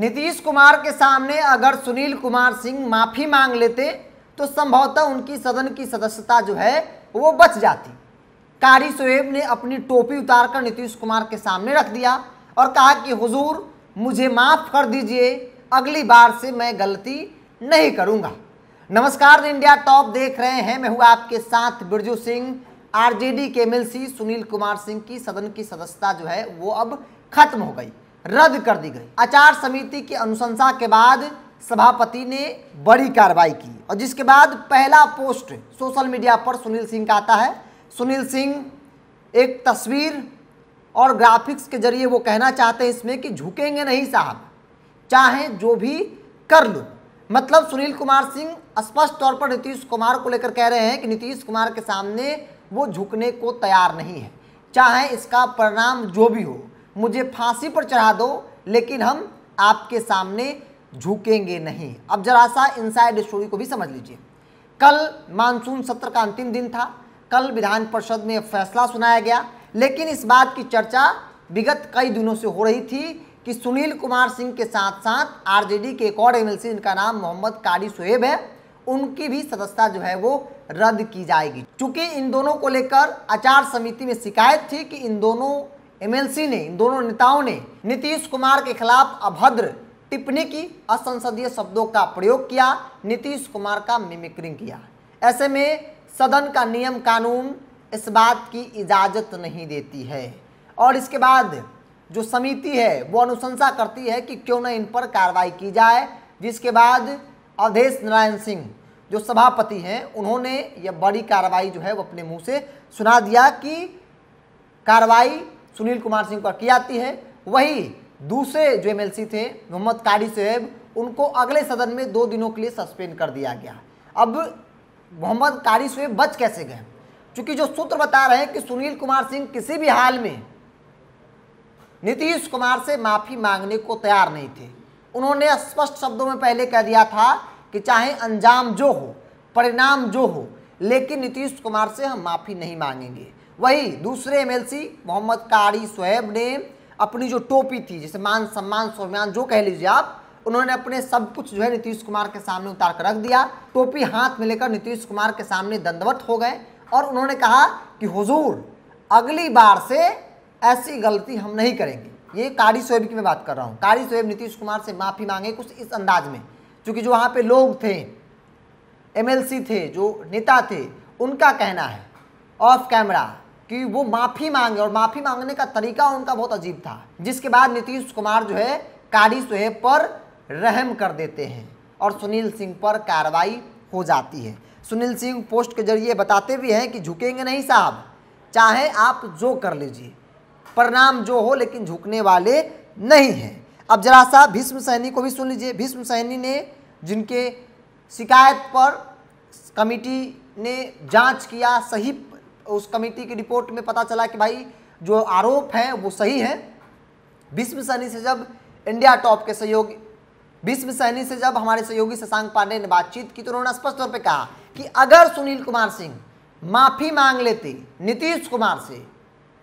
नीतीश कुमार के सामने अगर सुनील कुमार सिंह माफ़ी मांग लेते तो संभवतः उनकी सदन की सदस्यता जो है वो बच जाती कारी शोएब ने अपनी टोपी उतारकर नीतीश कुमार के सामने रख दिया और कहा कि हुजूर मुझे माफ़ कर दीजिए अगली बार से मैं गलती नहीं करूँगा नमस्कार इंडिया टॉप देख रहे हैं मैं हूँ आपके साथ बिरजू सिंह आरजेडी के एमएलसी सुनील कुमार सिंह की सदन की सदस्यता जो है वो अब खत्म हो गई रद्द कर दी गई आचार समिति की अनुशंसा के बाद सभापति ने बड़ी कार्रवाई की और जिसके बाद पहला पोस्ट सोशल मीडिया पर सुनील सिंह का आता है सुनील सिंह एक तस्वीर और ग्राफिक्स के जरिए वो कहना चाहते हैं इसमें कि झुकेंगे नहीं साहब चाहे जो भी कर लो मतलब सुनील कुमार सिंह स्पष्ट तौर पर नीतीश कुमार को लेकर कह रहे हैं कि नीतीश कुमार के सामने वो झुकने को तैयार नहीं है चाहे इसका परिणाम जो भी हो मुझे फांसी पर चढ़ा दो लेकिन हम आपके सामने झुकेंगे नहीं अब जरा सा इनसाइड स्टोरी को भी समझ लीजिए कल मानसून सत्र का अंतिम दिन था कल विधान परिषद में फैसला सुनाया गया लेकिन इस बात की चर्चा विगत कई दिनों से हो रही थी कि सुनील कुमार सिंह के साथ साथ आरजेडी के एक और एमएलसी जिनका नाम मोहम्मद कारी सोएब है उनकी भी सदस्यता जो है वो रद्द की जाएगी चूंकि इन दोनों को लेकर आचार समिति में शिकायत थी कि इन दोनों एमएलसी ने इन दोनों नेताओं ने नीतीश कुमार के खिलाफ अभद्र टिप्पणी की असंसदीय शब्दों का प्रयोग किया नीतीश कुमार का मिमिक्रिंग किया ऐसे में सदन का नियम कानून इस बात की इजाज़त नहीं देती है और इसके बाद जो समिति है वो अनुशंसा करती है कि क्यों न इन पर कार्रवाई की जाए जिसके बाद अवधेश नारायण सिंह जो सभापति हैं उन्होंने यह बड़ी कार्रवाई जो है वो अपने मुंह से सुना दिया कि कार्रवाई सुनील कुमार सिंह को की जाती है वही दूसरे जो एम थे मोहम्मद कारी साहब उनको अगले सदन में दो दिनों के लिए सस्पेंड कर दिया गया अब मोहम्मद कारी साहब बच कैसे गए चूंकि जो सूत्र बता रहे हैं कि सुनील कुमार सिंह किसी भी हाल में नीतीश कुमार से माफ़ी मांगने को तैयार नहीं थे उन्होंने स्पष्ट शब्दों में पहले कह दिया था कि चाहे अंजाम जो हो परिणाम जो हो लेकिन नीतीश कुमार से हम माफ़ी नहीं मांगेंगे वही दूसरे एमएलसी मोहम्मद कारी सोहेब ने अपनी जो टोपी थी जैसे मान सम्मान स्वाभिमान जो कह लीजिए आप उन्होंने अपने सब कुछ जो है नीतीश कुमार के सामने उतार कर रख दिया टोपी हाथ में लेकर नीतीश कुमार के सामने दंडवत हो गए और उन्होंने कहा कि हुजूर अगली बार से ऐसी गलती हम नहीं करेंगे ये कारी शोएब की मैं बात कर रहा हूँ कारी शोएब नीतीश कुमार से माफ़ी मांगे कुछ इस अंदाज में क्योंकि जो वहाँ पर लोग थे एम थे जो नेता थे उनका कहना है ऑफ कैमरा कि वो माफ़ी मांगे और माफ़ी मांगने का तरीका उनका बहुत अजीब था जिसके बाद नीतीश कुमार जो है कारी सुहेब पर रहम कर देते हैं और सुनील सिंह पर कार्रवाई हो जाती है सुनील सिंह पोस्ट के जरिए बताते भी हैं कि झुकेंगे नहीं साहब चाहे आप जो कर लीजिए परिणाम जो हो लेकिन झुकने वाले नहीं हैं अब जरा सा भीष्म सहनी को भी सुन लीजिए भीष्म सहनी ने जिनके शिकायत पर कमेटी ने जांच किया सही उस कमेटी की रिपोर्ट में पता चला कि भाई जो आरोप हैं वो सही हैं विश्व सहनी से जब इंडिया टॉप के सहयोगी विश्व सहनी से जब हमारे सहयोगी शशांक पांडे ने बातचीत की तो उन्होंने स्पष्ट तौर पर कहा कि अगर सुनील कुमार सिंह माफ़ी मांग लेते नीतीश कुमार से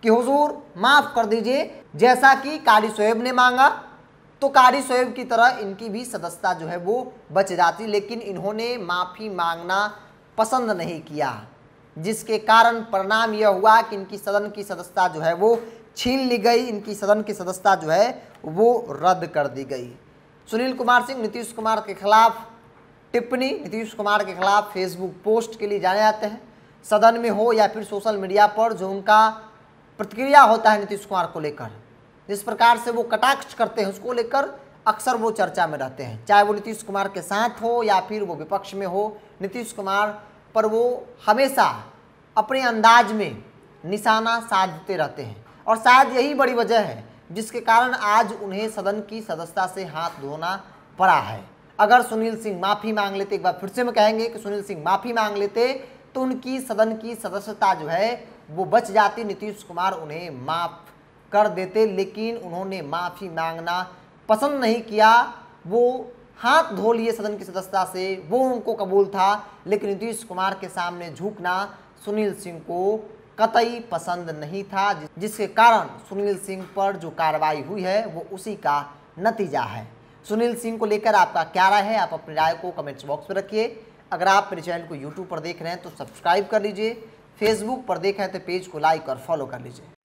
कि हुजूर माफ़ कर दीजिए जैसा कि कारी शोएब ने मांगा तो कारी शोएब की तरह इनकी भी सदस्यता जो है वो बच जाती लेकिन इन्होंने माफ़ी मांगना पसंद नहीं किया जिसके कारण परिणाम यह हुआ कि इनकी सदन की सदस्यता जो है वो छीन ली गई इनकी सदन की सदस्यता जो है वो रद्द कर दी गई सुनील कुमार सिंह नीतीश कुमार के खिलाफ टिप्पणी नीतीश कुमार के खिलाफ फेसबुक पोस्ट के लिए जाने जाते हैं सदन में हो या फिर सोशल मीडिया पर जो उनका प्रतिक्रिया होता है नीतीश कुमार को लेकर जिस प्रकार से वो कटाक्ष करते हैं उसको लेकर अक्सर वो चर्चा में रहते हैं चाहे वो नीतीश कुमार के साथ हो या फिर वो विपक्ष में हो नीतीश कुमार पर वो हमेशा अपने अंदाज में निशाना साधते रहते हैं और शायद यही बड़ी वजह है जिसके कारण आज उन्हें सदन की सदस्यता से हाथ धोना पड़ा है अगर सुनील सिंह माफ़ी मांग लेते एक बार फिर से मैं कहेंगे कि सुनील सिंह माफ़ी मांग लेते तो उनकी सदन की सदस्यता जो है वो बच जाती नीतीश कुमार उन्हें माफ़ कर देते लेकिन उन्होंने माफ़ी मांगना पसंद नहीं किया वो हाथ धो लिए सदन की सदस्यता से वो उनको कबूल था लेकिन नीतीश कुमार के सामने झुकना सुनील सिंह को कतई पसंद नहीं था जिसके कारण सुनील सिंह पर जो कार्रवाई हुई है वो उसी का नतीजा है सुनील सिंह को लेकर आपका क्या राय है आप अपनी राय को कमेंट्स बॉक्स में रखिए अगर आप मेरे चैनल को यूट्यूब पर देख रहे हैं तो सब्सक्राइब कर लीजिए फेसबुक पर देख रहे हैं तो पेज को लाइक और फॉलो कर लीजिए